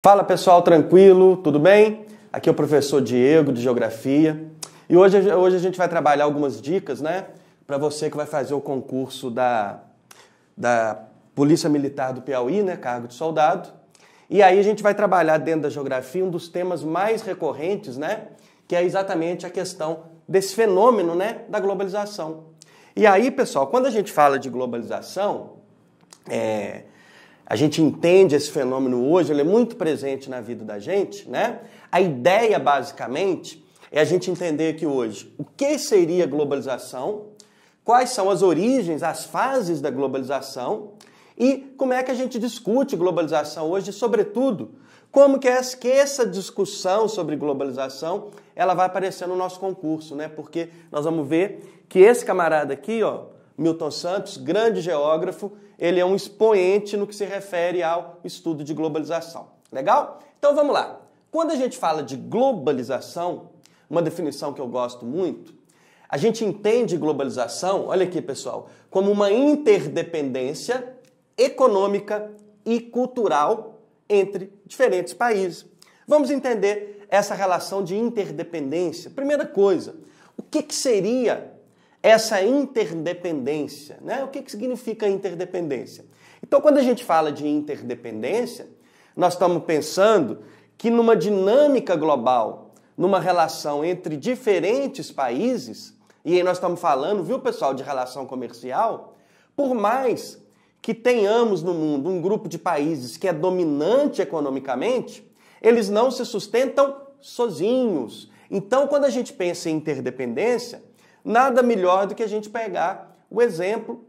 Fala pessoal, tranquilo? Tudo bem? Aqui é o professor Diego de Geografia e hoje, hoje a gente vai trabalhar algumas dicas, né? Para você que vai fazer o concurso da, da Polícia Militar do Piauí, né? Cargo de soldado. E aí a gente vai trabalhar dentro da geografia um dos temas mais recorrentes, né? Que é exatamente a questão desse fenômeno, né? Da globalização. E aí, pessoal, quando a gente fala de globalização, é, a gente entende esse fenômeno hoje, ele é muito presente na vida da gente, né? A ideia, basicamente, é a gente entender que hoje o que seria globalização, quais são as origens, as fases da globalização e como é que a gente discute globalização hoje, e, sobretudo, como que, é que essa discussão sobre globalização ela vai aparecer no nosso concurso, né? Porque nós vamos ver que esse camarada aqui, ó, Milton Santos, grande geógrafo, ele é um expoente no que se refere ao estudo de globalização. Legal? Então vamos lá. Quando a gente fala de globalização, uma definição que eu gosto muito, a gente entende globalização, olha aqui pessoal, como uma interdependência econômica e cultural entre diferentes países. Vamos entender essa relação de interdependência. Primeira coisa, o que, que seria essa interdependência. Né? O que, que significa interdependência? Então, quando a gente fala de interdependência, nós estamos pensando que numa dinâmica global, numa relação entre diferentes países, e aí nós estamos falando, viu pessoal, de relação comercial, por mais que tenhamos no mundo um grupo de países que é dominante economicamente, eles não se sustentam sozinhos. Então, quando a gente pensa em interdependência, nada melhor do que a gente pegar o exemplo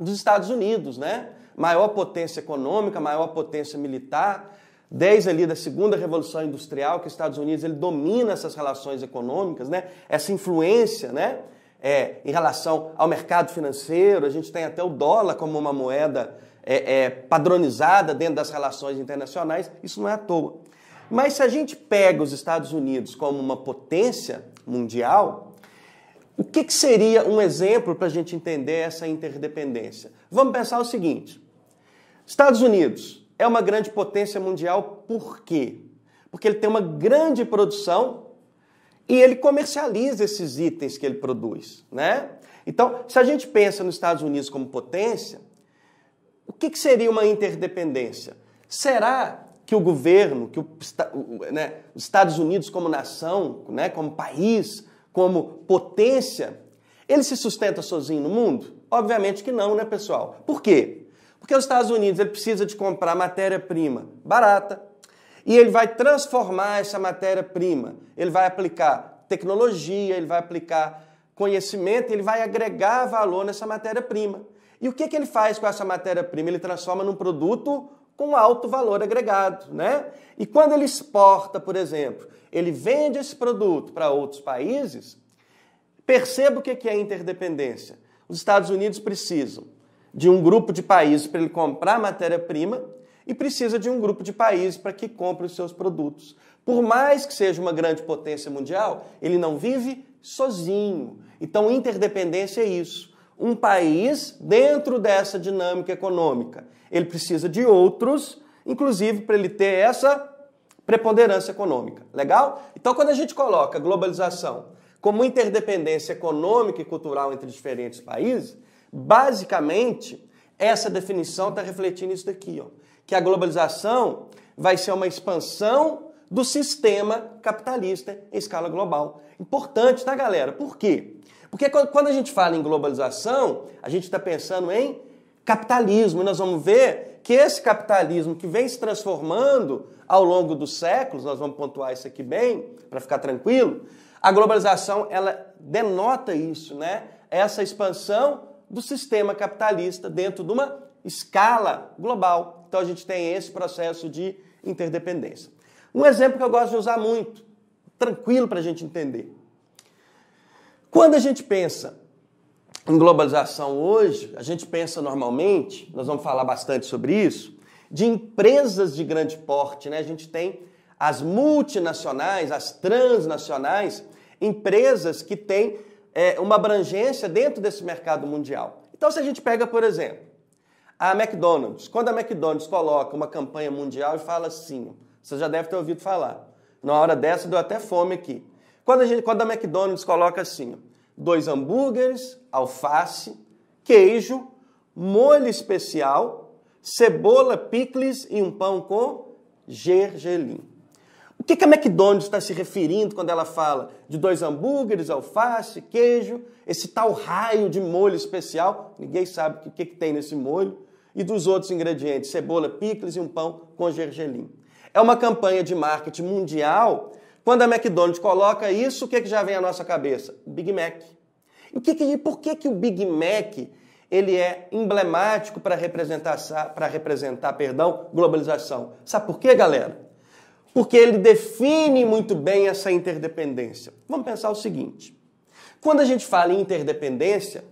dos Estados Unidos, né? Maior potência econômica, maior potência militar, desde ali da segunda revolução industrial que os Estados Unidos ele domina essas relações econômicas, né? Essa influência, né? É, em relação ao mercado financeiro, a gente tem até o dólar como uma moeda é, é, padronizada dentro das relações internacionais, isso não é à toa. Mas se a gente pega os Estados Unidos como uma potência mundial, o que, que seria um exemplo para a gente entender essa interdependência? Vamos pensar o seguinte: Estados Unidos é uma grande potência mundial por quê? Porque ele tem uma grande produção e ele comercializa esses itens que ele produz, né? Então, se a gente pensa nos Estados Unidos como potência, o que, que seria uma interdependência? Será que o governo, que o, né, os Estados Unidos como nação, né, como país, como potência, ele se sustenta sozinho no mundo? Obviamente que não, né, pessoal? Por quê? Porque os Estados Unidos ele precisa de comprar matéria-prima barata e ele vai transformar essa matéria-prima. Ele vai aplicar tecnologia, ele vai aplicar conhecimento, ele vai agregar valor nessa matéria-prima. E o que, que ele faz com essa matéria-prima? Ele transforma num produto com alto valor agregado, né? E quando ele exporta, por exemplo, ele vende esse produto para outros países, perceba o que é interdependência. Os Estados Unidos precisam de um grupo de países para ele comprar matéria-prima e precisa de um grupo de países para que compre os seus produtos. Por mais que seja uma grande potência mundial, ele não vive sozinho. Então, interdependência é isso. Um país, dentro dessa dinâmica econômica, ele precisa de outros, inclusive para ele ter essa preponderância econômica. Legal? Então, quando a gente coloca globalização como interdependência econômica e cultural entre diferentes países, basicamente essa definição está refletindo isso daqui, ó, que a globalização vai ser uma expansão do sistema capitalista em escala global. Importante, tá, galera? Por quê? Porque quando a gente fala em globalização, a gente está pensando em capitalismo. E nós vamos ver que esse capitalismo que vem se transformando ao longo dos séculos, nós vamos pontuar isso aqui bem, para ficar tranquilo, a globalização ela denota isso, né? Essa expansão do sistema capitalista dentro de uma escala global. Então a gente tem esse processo de interdependência. Um exemplo que eu gosto de usar muito, tranquilo para a gente entender. Quando a gente pensa em globalização hoje, a gente pensa normalmente, nós vamos falar bastante sobre isso, de empresas de grande porte, né? A gente tem as multinacionais, as transnacionais, empresas que têm é, uma abrangência dentro desse mercado mundial. Então, se a gente pega, por exemplo, a McDonald's, quando a McDonald's coloca uma campanha mundial e fala assim, você já deve ter ouvido falar, na hora dessa deu até fome aqui. Quando a, gente, quando a McDonald's coloca assim, dois hambúrgueres, alface, queijo, molho especial, cebola, picles e um pão com gergelim. O que, que a McDonald's está se referindo quando ela fala de dois hambúrgueres, alface, queijo, esse tal raio de molho especial? Ninguém sabe o que, que, que tem nesse molho. E dos outros ingredientes, cebola, picles e um pão com gergelim. É uma campanha de marketing mundial quando a McDonald's coloca isso, o que, que já vem à nossa cabeça? Big Mac. O que que, e por que, que o Big Mac ele é emblemático para representar, para representar perdão, globalização? Sabe por quê, galera? Porque ele define muito bem essa interdependência. Vamos pensar o seguinte: quando a gente fala em interdependência,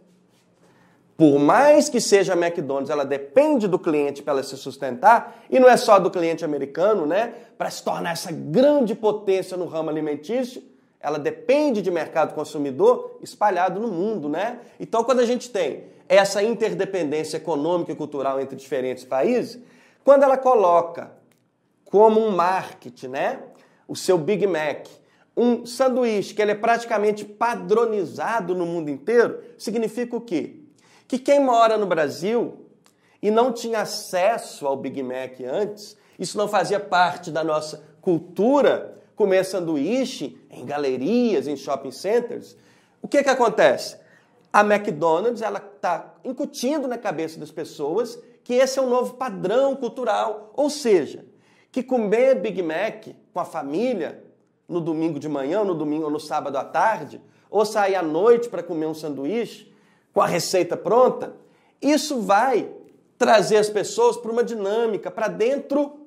por mais que seja McDonald's, ela depende do cliente para ela se sustentar, e não é só do cliente americano, né? Para se tornar essa grande potência no ramo alimentício, ela depende de mercado consumidor espalhado no mundo, né? Então, quando a gente tem essa interdependência econômica e cultural entre diferentes países, quando ela coloca como um marketing, né? O seu Big Mac, um sanduíche que ele é praticamente padronizado no mundo inteiro, significa o quê? que quem mora no Brasil e não tinha acesso ao Big Mac antes, isso não fazia parte da nossa cultura, comer sanduíche em galerias, em shopping centers. O que, que acontece? A McDonald's ela está incutindo na cabeça das pessoas que esse é um novo padrão cultural, ou seja, que comer Big Mac com a família no domingo de manhã, no domingo ou no sábado à tarde, ou sair à noite para comer um sanduíche, com a receita pronta, isso vai trazer as pessoas para uma dinâmica, para dentro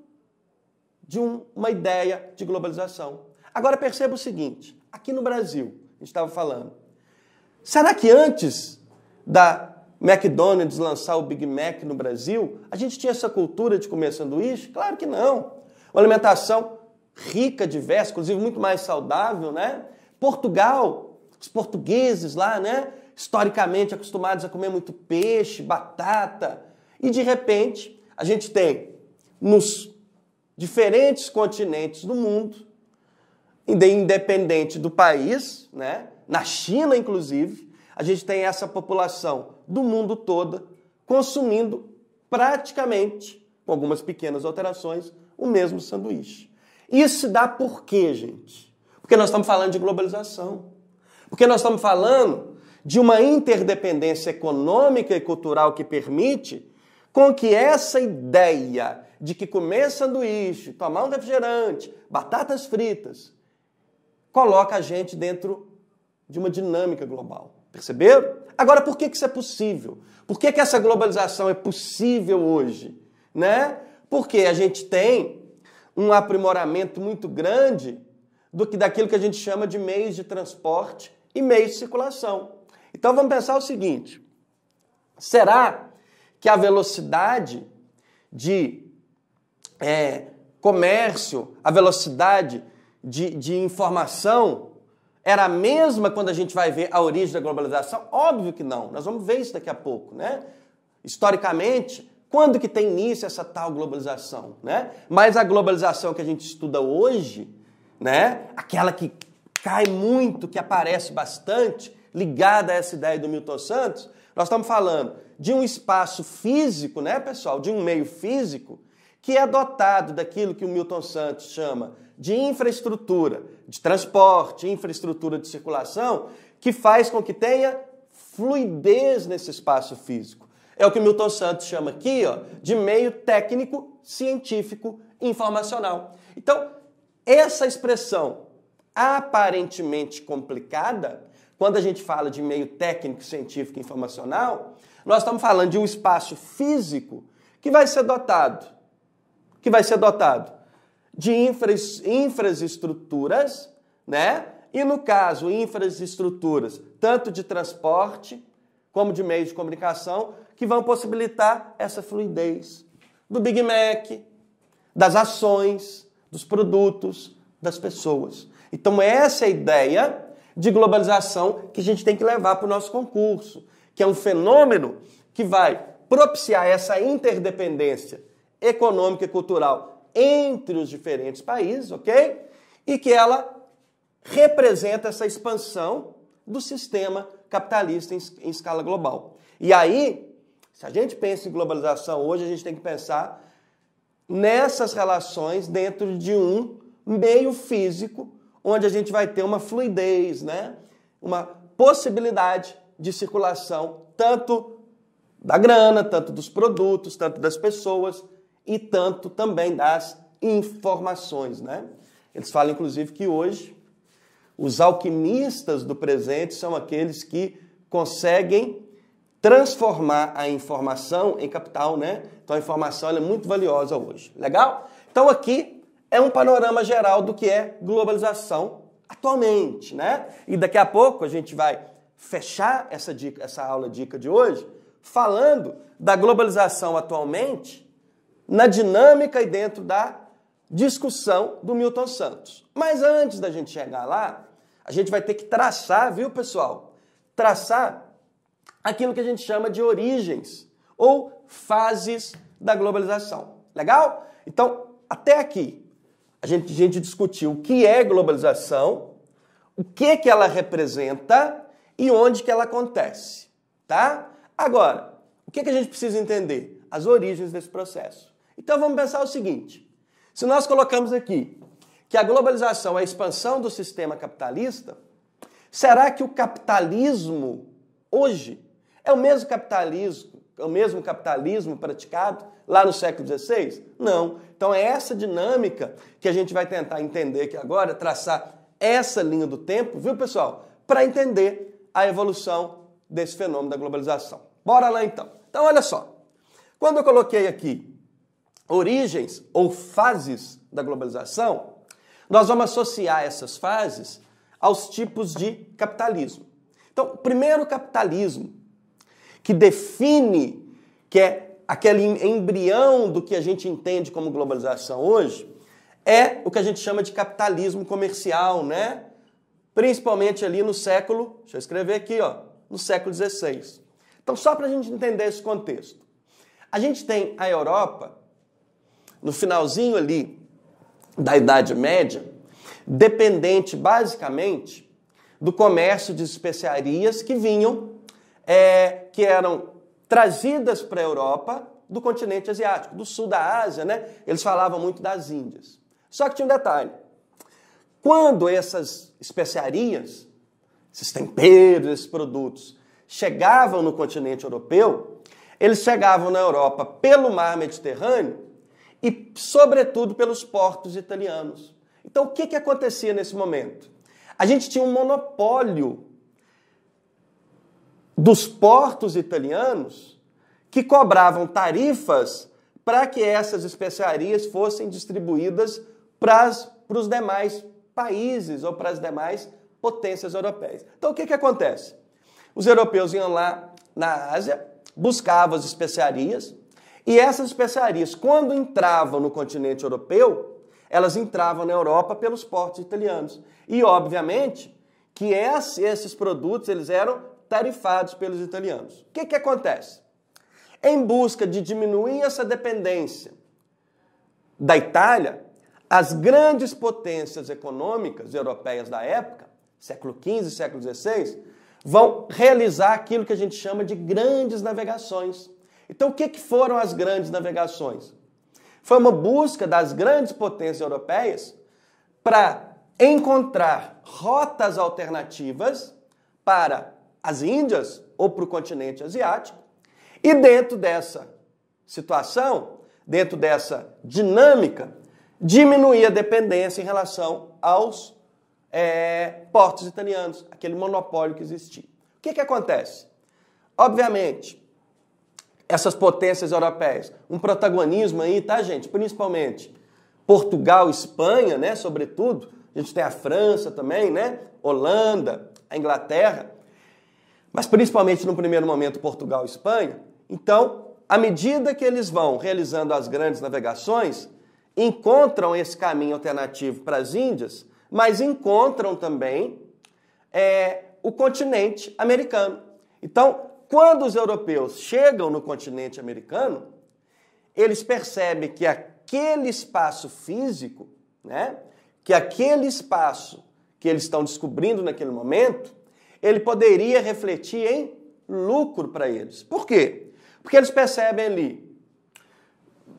de um, uma ideia de globalização. Agora perceba o seguinte: aqui no Brasil, a gente estava falando, será que antes da McDonald's lançar o Big Mac no Brasil, a gente tinha essa cultura de comer sanduíche? Claro que não. Uma alimentação rica, diversa, inclusive muito mais saudável, né? Portugal, os portugueses lá, né? historicamente acostumados a comer muito peixe, batata, e de repente a gente tem nos diferentes continentes do mundo, independente do país, né? na China inclusive, a gente tem essa população do mundo toda consumindo praticamente, com algumas pequenas alterações, o mesmo sanduíche. Isso dá por quê, gente? Porque nós estamos falando de globalização. Porque nós estamos falando de uma interdependência econômica e cultural que permite com que essa ideia de que comer sanduíche, tomar um refrigerante, batatas fritas, coloca a gente dentro de uma dinâmica global. Perceberam? Agora, por que, que isso é possível? Por que, que essa globalização é possível hoje? Né? Porque a gente tem um aprimoramento muito grande do que daquilo que a gente chama de meios de transporte e meios de circulação. Então vamos pensar o seguinte: será que a velocidade de é, comércio, a velocidade de, de informação era a mesma quando a gente vai ver a origem da globalização? Óbvio que não. Nós vamos ver isso daqui a pouco, né? Historicamente, quando que tem início essa tal globalização, né? Mas a globalização que a gente estuda hoje, né? Aquela que cai muito, que aparece bastante, ligada a essa ideia do Milton Santos, nós estamos falando de um espaço físico, né, pessoal? De um meio físico que é dotado daquilo que o Milton Santos chama de infraestrutura de transporte, infraestrutura de circulação, que faz com que tenha fluidez nesse espaço físico. É o que o Milton Santos chama aqui ó, de meio técnico, científico, informacional. Então, essa expressão aparentemente complicada, quando a gente fala de meio técnico, científico, informacional, nós estamos falando de um espaço físico que vai ser dotado, que vai ser dotado de infraestruturas, né? E no caso, infraestruturas tanto de transporte como de meios de comunicação que vão possibilitar essa fluidez do Big Mac, das ações, dos produtos, das pessoas. Então essa é a ideia de globalização que a gente tem que levar para o nosso concurso, que é um fenômeno que vai propiciar essa interdependência econômica e cultural entre os diferentes países, ok? E que ela representa essa expansão do sistema capitalista em, em escala global. E aí, se a gente pensa em globalização hoje, a gente tem que pensar nessas relações dentro de um meio físico onde a gente vai ter uma fluidez, né? uma possibilidade de circulação tanto da grana, tanto dos produtos, tanto das pessoas e tanto também das informações. Né? Eles falam, inclusive, que hoje os alquimistas do presente são aqueles que conseguem transformar a informação em capital, né? Então a informação é muito valiosa hoje. Legal? Então aqui é um panorama geral do que é globalização atualmente, né? E daqui a pouco a gente vai fechar essa dica, essa aula dica de hoje, falando da globalização atualmente na dinâmica e dentro da discussão do Milton Santos. Mas antes da gente chegar lá, a gente vai ter que traçar, viu, pessoal? Traçar aquilo que a gente chama de origens ou fases da globalização. Legal? Então, até aqui, a gente, a gente discutiu o que é globalização, o que, é que ela representa e onde que ela acontece, tá? Agora, o que, é que a gente precisa entender? As origens desse processo. Então vamos pensar o seguinte, se nós colocamos aqui que a globalização é a expansão do sistema capitalista, será que o capitalismo hoje é o mesmo capitalismo o mesmo capitalismo praticado lá no século XVI? Não. Então é essa dinâmica que a gente vai tentar entender aqui agora, traçar essa linha do tempo, viu, pessoal? Para entender a evolução desse fenômeno da globalização. Bora lá então. Então, olha só. Quando eu coloquei aqui origens ou fases da globalização, nós vamos associar essas fases aos tipos de capitalismo. Então, primeiro capitalismo, que define, que é aquele embrião do que a gente entende como globalização hoje, é o que a gente chama de capitalismo comercial, né? Principalmente ali no século, deixa eu escrever aqui, ó, no século XVI. Então, só para a gente entender esse contexto. A gente tem a Europa, no finalzinho ali da Idade Média, dependente basicamente do comércio de especiarias que vinham é, que eram trazidas para a Europa do continente asiático, do sul da Ásia, né? Eles falavam muito das Índias. Só que tinha um detalhe. Quando essas especiarias, esses temperos, esses produtos chegavam no continente europeu, eles chegavam na Europa pelo mar Mediterrâneo e, sobretudo, pelos portos italianos. Então, o que, que acontecia nesse momento? A gente tinha um monopólio dos portos italianos que cobravam tarifas para que essas especiarias fossem distribuídas para os demais países ou para as demais potências europeias. Então o que, que acontece? Os europeus iam lá na Ásia, buscavam as especiarias, e essas especiarias, quando entravam no continente europeu, elas entravam na Europa pelos portos italianos. E, obviamente, que esses produtos eles eram tarifados pelos italianos. O que, que acontece? Em busca de diminuir essa dependência da Itália, as grandes potências econômicas europeias da época, século XV, século XVI, vão realizar aquilo que a gente chama de grandes navegações. Então, o que, que foram as grandes navegações? Foi uma busca das grandes potências europeias para encontrar rotas alternativas para as Índias ou para o continente asiático. E dentro dessa situação, dentro dessa dinâmica, diminuir a dependência em relação aos é, portos italianos, aquele monopólio que existia. O que, que acontece? Obviamente, essas potências europeias, um protagonismo aí, tá, gente? Principalmente Portugal, Espanha, né? Sobretudo, a gente tem a França também, né? Holanda, a Inglaterra mas principalmente no primeiro momento Portugal e Espanha. Então, à medida que eles vão realizando as grandes navegações, encontram esse caminho alternativo para as Índias, mas encontram também é, o continente americano. Então, quando os europeus chegam no continente americano, eles percebem que aquele espaço físico, né, que aquele espaço que eles estão descobrindo naquele momento, ele poderia refletir em lucro para eles. Por quê? Porque eles percebem ali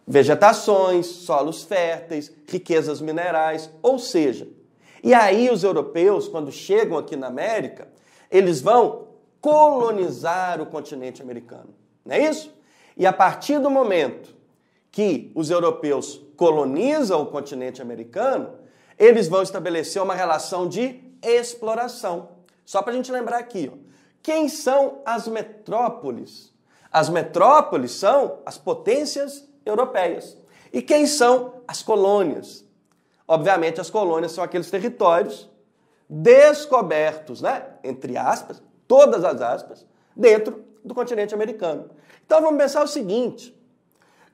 vegetações, solos férteis, riquezas minerais, ou seja, e aí os europeus, quando chegam aqui na América, eles vão colonizar o continente americano. Não é isso? E a partir do momento que os europeus colonizam o continente americano, eles vão estabelecer uma relação de exploração. Só para a gente lembrar aqui, ó. quem são as metrópoles? As metrópoles são as potências europeias. E quem são as colônias? Obviamente, as colônias são aqueles territórios descobertos, né? entre aspas, todas as aspas, dentro do continente americano. Então vamos pensar o seguinte: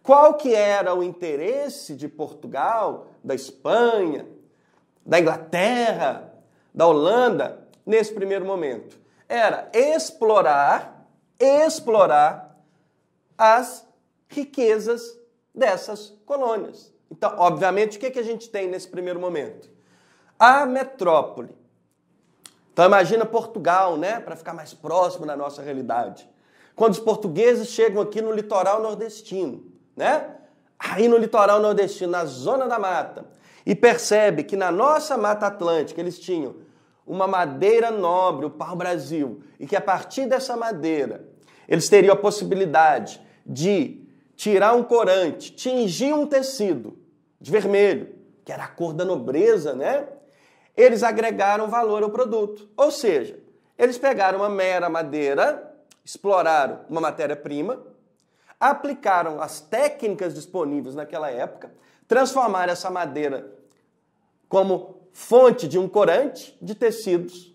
qual que era o interesse de Portugal, da Espanha, da Inglaterra, da Holanda nesse primeiro momento? Era explorar, explorar as riquezas dessas colônias. Então, obviamente, o que, é que a gente tem nesse primeiro momento? A metrópole. Então, imagina Portugal, né? Para ficar mais próximo da nossa realidade. Quando os portugueses chegam aqui no litoral nordestino, né? Aí no litoral nordestino, na zona da mata, e percebe que na nossa Mata Atlântica eles tinham uma madeira nobre, o pau-brasil, e que a partir dessa madeira eles teriam a possibilidade de tirar um corante, tingir um tecido de vermelho, que era a cor da nobreza, né? Eles agregaram valor ao produto. Ou seja, eles pegaram uma mera madeira, exploraram uma matéria-prima, aplicaram as técnicas disponíveis naquela época, transformaram essa madeira como fonte de um corante de tecidos,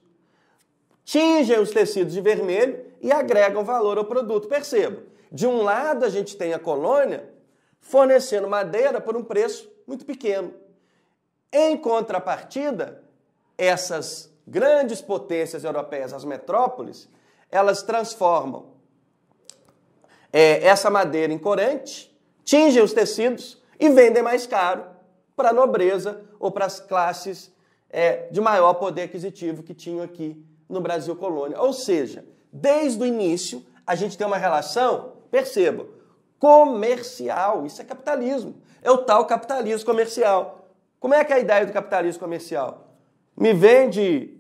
tingem os tecidos de vermelho e agregam valor ao produto. Perceba, de um lado a gente tem a colônia fornecendo madeira por um preço muito pequeno. Em contrapartida, essas grandes potências europeias, as metrópoles, elas transformam é, essa madeira em corante, tingem os tecidos e vendem mais caro para a nobreza ou para as classes é, de maior poder aquisitivo que tinham aqui no Brasil colônia. Ou seja, desde o início, a gente tem uma relação, perceba, comercial. Isso é capitalismo. É o tal capitalismo comercial. Como é que é a ideia do capitalismo comercial? Me vende,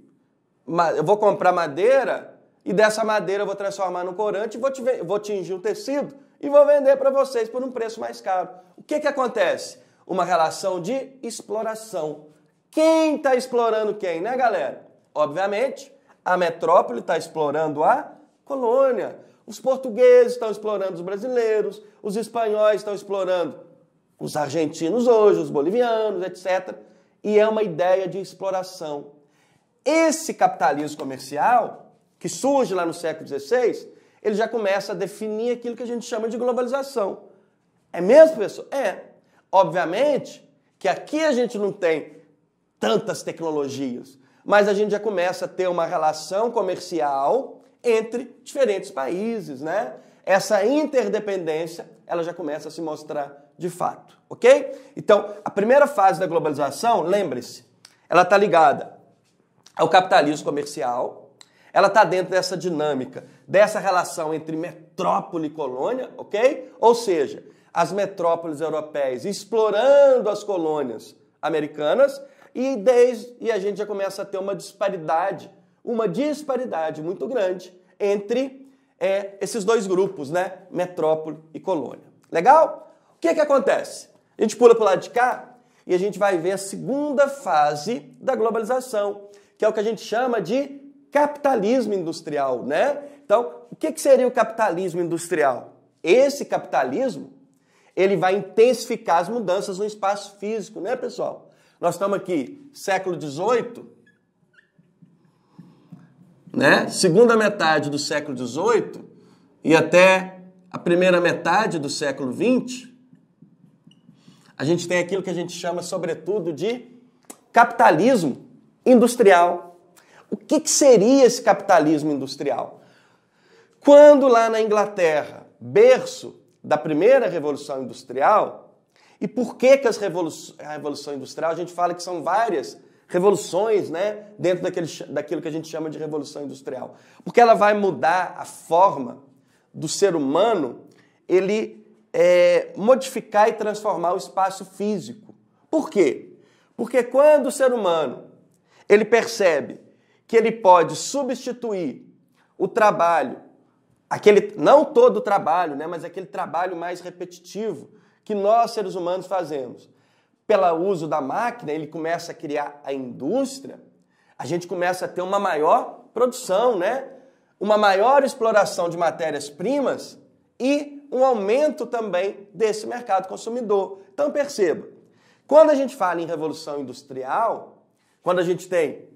eu vou comprar madeira e dessa madeira eu vou transformar num corante, vou, te, vou tingir um tecido e vou vender para vocês por um preço mais caro. O que, que acontece? Uma relação de exploração. Quem está explorando quem, né, galera? Obviamente, a metrópole está explorando a colônia. Os portugueses estão explorando os brasileiros, os espanhóis estão explorando os argentinos hoje, os bolivianos, etc. E é uma ideia de exploração. Esse capitalismo comercial, que surge lá no século XVI, ele já começa a definir aquilo que a gente chama de globalização. É mesmo, pessoal? É. Obviamente que aqui a gente não tem tantas tecnologias, mas a gente já começa a ter uma relação comercial entre diferentes países, né? Essa interdependência, ela já começa a se mostrar de fato, ok? Então, a primeira fase da globalização, lembre-se, ela está ligada ao capitalismo comercial, ela está dentro dessa dinâmica, dessa relação entre metrópole e colônia, ok? Ou seja, as metrópoles europeias explorando as colônias americanas, e 10, e a gente já começa a ter uma disparidade, uma disparidade muito grande entre é, esses dois grupos, né? Metrópole e colônia. Legal? O que, é que acontece? A gente pula para o lado de cá e a gente vai ver a segunda fase da globalização, que é o que a gente chama de capitalismo industrial, né? Então, o que, que seria o capitalismo industrial? Esse capitalismo ele vai intensificar as mudanças no espaço físico, né, pessoal? Nós estamos aqui, século XVIII, né? segunda metade do século XVIII e até a primeira metade do século XX, a gente tem aquilo que a gente chama, sobretudo, de capitalismo industrial. O que, que seria esse capitalismo industrial? Quando lá na Inglaterra, berço da primeira revolução industrial, e por que, que as revolu a Revolução Industrial, a gente fala que são várias revoluções né, dentro daquele, daquilo que a gente chama de Revolução Industrial? Porque ela vai mudar a forma do ser humano ele é, modificar e transformar o espaço físico. Por quê? Porque quando o ser humano ele percebe que ele pode substituir o trabalho, aquele não todo o trabalho, né, mas aquele trabalho mais repetitivo, que nós, seres humanos, fazemos. Pelo uso da máquina, ele começa a criar a indústria, a gente começa a ter uma maior produção, né? uma maior exploração de matérias-primas e um aumento também desse mercado consumidor. Então perceba, quando a gente fala em revolução industrial, quando a gente tem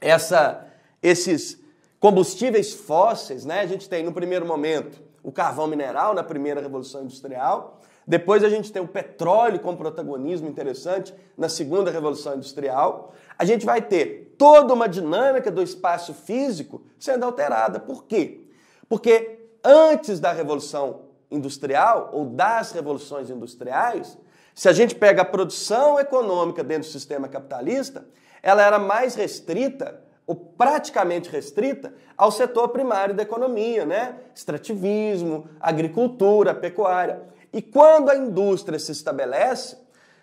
essa, esses combustíveis fósseis, né? a gente tem no primeiro momento o carvão mineral na primeira revolução industrial, depois a gente tem o petróleo com protagonismo interessante na segunda revolução industrial. A gente vai ter toda uma dinâmica do espaço físico sendo alterada. Por quê? Porque antes da revolução industrial ou das revoluções industriais, se a gente pega a produção econômica dentro do sistema capitalista, ela era mais restrita ou praticamente restrita ao setor primário da economia, né? Extrativismo, agricultura, pecuária. E quando a indústria se estabelece,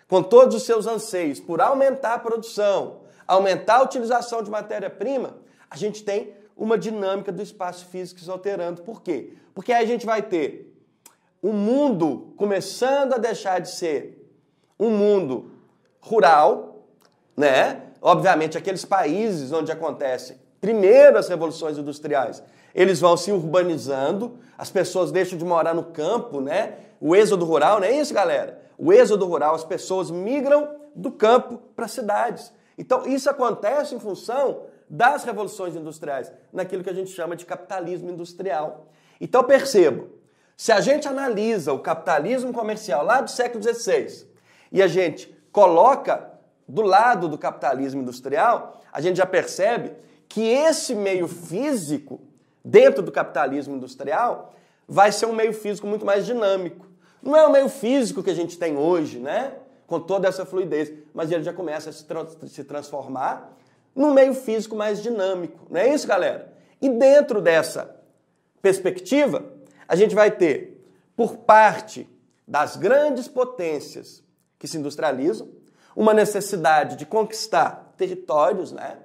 com todos os seus anseios por aumentar a produção, aumentar a utilização de matéria-prima, a gente tem uma dinâmica do espaço físico se alterando. Por quê? Porque aí a gente vai ter o um mundo começando a deixar de ser um mundo rural, né? Obviamente, aqueles países onde acontecem primeiro as revoluções industriais, eles vão se urbanizando, as pessoas deixam de morar no campo, né? O êxodo rural não é isso, galera. O êxodo rural, as pessoas migram do campo para as cidades. Então, isso acontece em função das revoluções industriais, naquilo que a gente chama de capitalismo industrial. Então, percebo, se a gente analisa o capitalismo comercial lá do século XVI e a gente coloca do lado do capitalismo industrial, a gente já percebe que esse meio físico, dentro do capitalismo industrial, vai ser um meio físico muito mais dinâmico. Não é o meio físico que a gente tem hoje, né? Com toda essa fluidez. Mas ele já começa a se, tra se transformar num meio físico mais dinâmico. Não é isso, galera? E dentro dessa perspectiva, a gente vai ter, por parte das grandes potências que se industrializam, uma necessidade de conquistar territórios, né?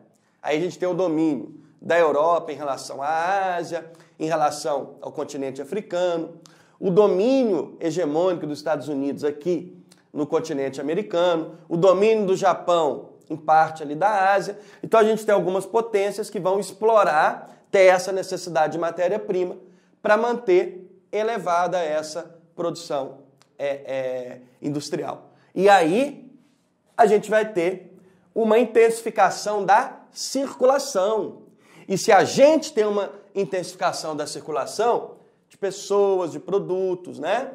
Aí a gente tem o domínio da Europa em relação à Ásia, em relação ao continente africano, o domínio hegemônico dos Estados Unidos aqui no continente americano, o domínio do Japão em parte ali da Ásia. Então a gente tem algumas potências que vão explorar ter essa necessidade de matéria-prima para manter elevada essa produção é, é, industrial. E aí a gente vai ter uma intensificação da circulação. E se a gente tem uma intensificação da circulação, pessoas, de produtos, né?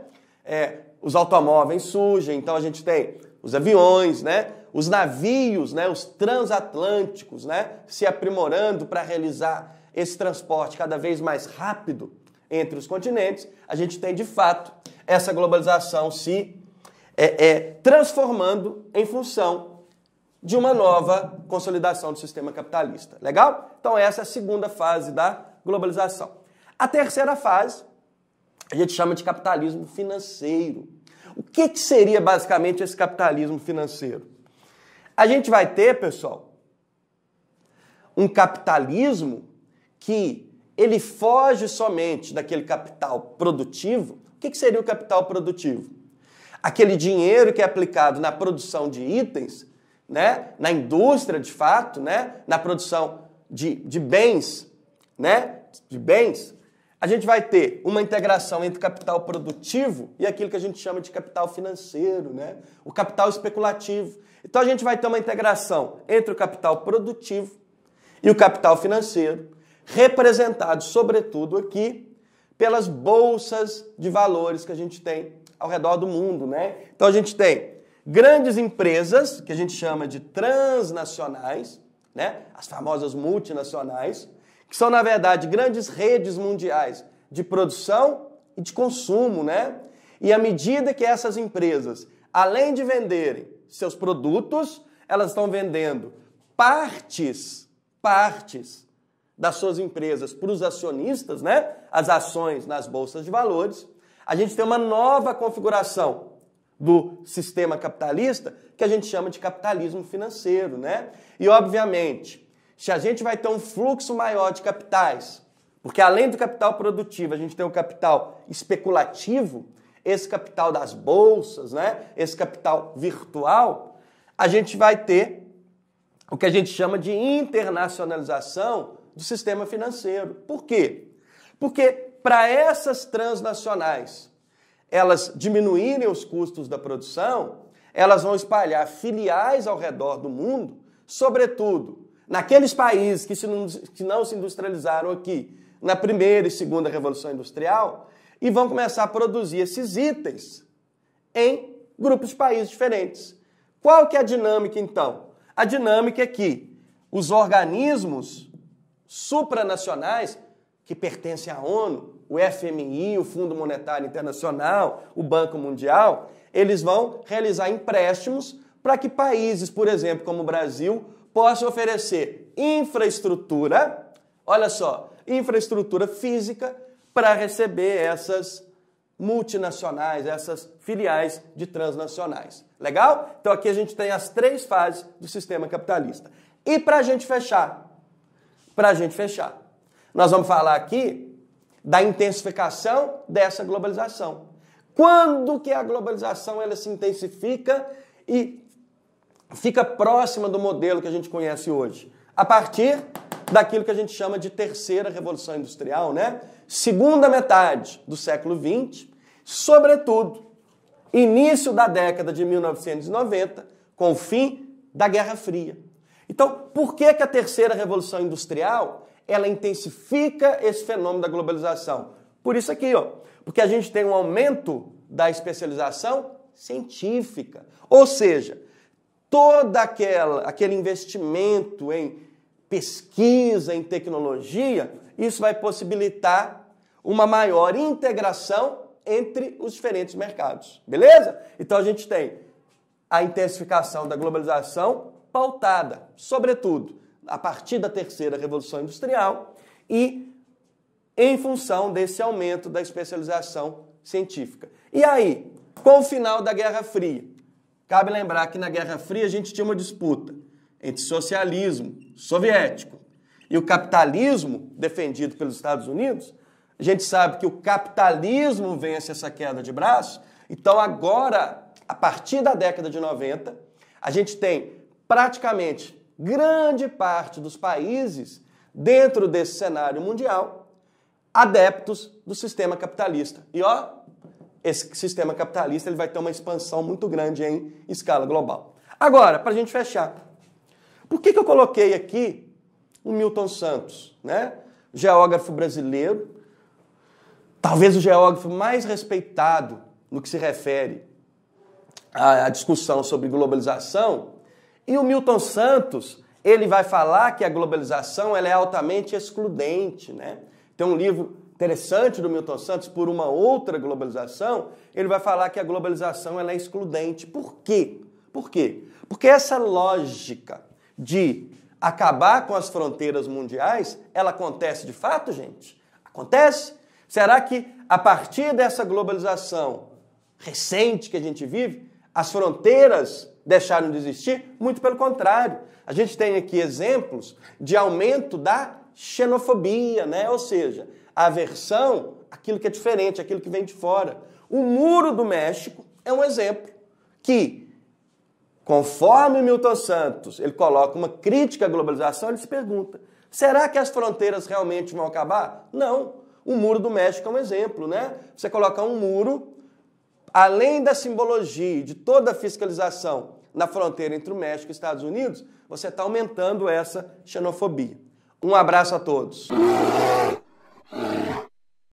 É, os automóveis surgem, então a gente tem os aviões, né? Os navios, né? Os transatlânticos, né? Se aprimorando para realizar esse transporte cada vez mais rápido entre os continentes. A gente tem de fato essa globalização se é, é, transformando em função de uma nova consolidação do sistema capitalista. Legal? Então essa é a segunda fase da globalização. A terceira fase a gente chama de capitalismo financeiro. O que, que seria basicamente esse capitalismo financeiro? A gente vai ter, pessoal, um capitalismo que ele foge somente daquele capital produtivo. O que, que seria o capital produtivo? Aquele dinheiro que é aplicado na produção de itens, né? na indústria de fato, né? na produção de, de bens, né? de bens, a gente vai ter uma integração entre capital produtivo e aquilo que a gente chama de capital financeiro, né? o capital especulativo. Então a gente vai ter uma integração entre o capital produtivo e o capital financeiro, representado sobretudo aqui pelas bolsas de valores que a gente tem ao redor do mundo, né? Então a gente tem grandes empresas, que a gente chama de transnacionais, né? As famosas multinacionais, que são, na verdade, grandes redes mundiais de produção e de consumo, né? E à medida que essas empresas, além de venderem seus produtos, elas estão vendendo partes, partes das suas empresas para os acionistas, né? As ações nas bolsas de valores. A gente tem uma nova configuração do sistema capitalista que a gente chama de capitalismo financeiro, né? E obviamente, se a gente vai ter um fluxo maior de capitais, porque além do capital produtivo, a gente tem o capital especulativo, esse capital das bolsas, né? esse capital virtual, a gente vai ter o que a gente chama de internacionalização do sistema financeiro. Por quê? Porque para essas transnacionais elas diminuírem os custos da produção, elas vão espalhar filiais ao redor do mundo, sobretudo Naqueles países que, se não, que não se industrializaram aqui na primeira e segunda revolução industrial e vão começar a produzir esses itens em grupos de países diferentes. Qual que é a dinâmica então? A dinâmica é que os organismos supranacionais que pertencem à ONU, o FMI, o Fundo Monetário Internacional, o Banco Mundial, eles vão realizar empréstimos para que países, por exemplo, como o Brasil, possa oferecer infraestrutura, olha só, infraestrutura física para receber essas multinacionais, essas filiais de transnacionais. Legal? Então aqui a gente tem as três fases do sistema capitalista. E para a gente fechar, para a gente fechar, nós vamos falar aqui da intensificação dessa globalização. Quando que a globalização ela se intensifica e fica próxima do modelo que a gente conhece hoje, a partir daquilo que a gente chama de terceira revolução industrial, né? Segunda metade do século XX, sobretudo início da década de 1990, com o fim da Guerra Fria. Então, por que que a terceira revolução industrial ela intensifica esse fenômeno da globalização? Por isso aqui, ó, porque a gente tem um aumento da especialização científica, ou seja, todo aquele investimento em pesquisa, em tecnologia, isso vai possibilitar uma maior integração entre os diferentes mercados. Beleza? Então a gente tem a intensificação da globalização pautada, sobretudo, a partir da terceira revolução industrial e em função desse aumento da especialização científica. E aí, com o final da Guerra Fria, Cabe lembrar que na Guerra Fria a gente tinha uma disputa entre socialismo soviético e o capitalismo defendido pelos Estados Unidos. A gente sabe que o capitalismo vence essa queda de braço. Então, agora, a partir da década de 90, a gente tem praticamente grande parte dos países dentro desse cenário mundial adeptos do sistema capitalista. E ó, esse sistema capitalista ele vai ter uma expansão muito grande em escala global. Agora, para a gente fechar, por que, que eu coloquei aqui o Milton Santos, né? geógrafo brasileiro, talvez o geógrafo mais respeitado no que se refere à discussão sobre globalização, e o Milton Santos, ele vai falar que a globalização ela é altamente excludente, né? Tem um livro interessante do Milton Santos por uma outra globalização, ele vai falar que a globalização ela é excludente. Por quê? Por quê? Porque essa lógica de acabar com as fronteiras mundiais, ela acontece de fato, gente? Acontece? Será que a partir dessa globalização recente que a gente vive, as fronteiras deixaram de existir? Muito pelo contrário. A gente tem aqui exemplos de aumento da xenofobia, né? Ou seja, aversão aquilo que é diferente, aquilo que vem de fora. O muro do México é um exemplo que, conforme Milton Santos, ele coloca uma crítica à globalização, ele se pergunta: será que as fronteiras realmente vão acabar? Não. O muro do México é um exemplo, né? Você coloca um muro, além da simbologia de toda a fiscalização na fronteira entre o México e os Estados Unidos, você está aumentando essa xenofobia. Um abraço a todos.